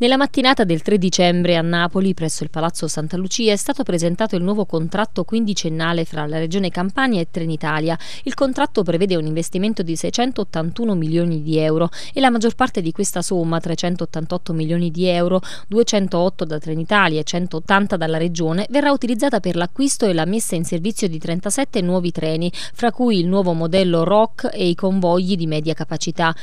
Nella mattinata del 3 dicembre a Napoli, presso il Palazzo Santa Lucia, è stato presentato il nuovo contratto quindicennale fra la Regione Campania e Trenitalia. Il contratto prevede un investimento di 681 milioni di euro e la maggior parte di questa somma, 388 milioni di euro, 208 da Trenitalia e 180 dalla Regione, verrà utilizzata per l'acquisto e la messa in servizio di 37 nuovi treni, fra cui il nuovo modello ROC e i convogli di media capacità.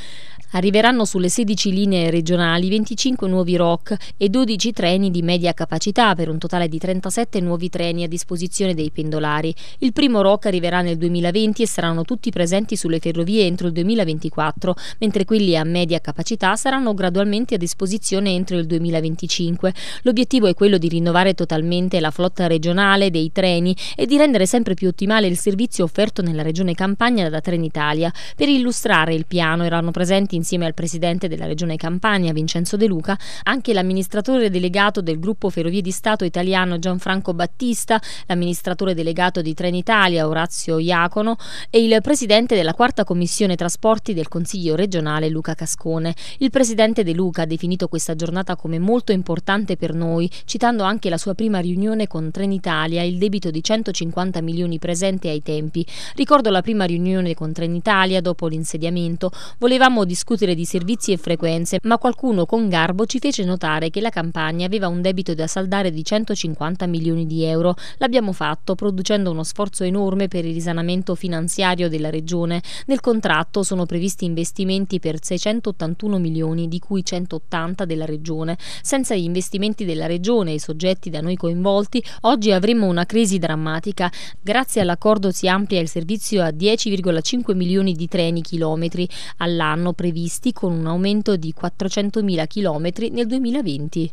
Arriveranno sulle 16 linee regionali 25 nuovi nuovi ROC e 12 treni di media capacità per un totale di 37 nuovi treni a disposizione dei pendolari. Il primo ROC arriverà nel 2020 e saranno tutti presenti sulle ferrovie entro il 2024, mentre quelli a media capacità saranno gradualmente a disposizione entro il 2025. L'obiettivo è quello di rinnovare totalmente la flotta regionale dei treni e di rendere sempre più ottimale il servizio offerto nella regione Campania da Trenitalia. Per illustrare il piano erano presenti insieme al presidente della regione Campania Vincenzo De Luca anche l'amministratore delegato del gruppo Ferrovie di Stato italiano Gianfranco Battista, l'amministratore delegato di Trenitalia Orazio Iacono e il presidente della quarta commissione trasporti del Consiglio regionale Luca Cascone. Il presidente De Luca ha definito questa giornata come molto importante per noi, citando anche la sua prima riunione con Trenitalia e il debito di 150 milioni presente ai tempi. Ricordo la prima riunione con Trenitalia dopo l'insediamento. Volevamo discutere di servizi e frequenze, ma qualcuno con garbo ci fece fece notare che la campagna aveva un debito da saldare di 150 milioni di euro. L'abbiamo fatto producendo uno sforzo enorme per il risanamento finanziario della regione. Nel contratto sono previsti investimenti per 681 milioni, di cui 180 della regione. Senza gli investimenti della regione e i soggetti da noi coinvolti, oggi avremmo una crisi drammatica. Grazie all'accordo si amplia il servizio a 10,5 milioni di treni chilometri all'anno previsti con un aumento di 400.000 chilometri nel 2020.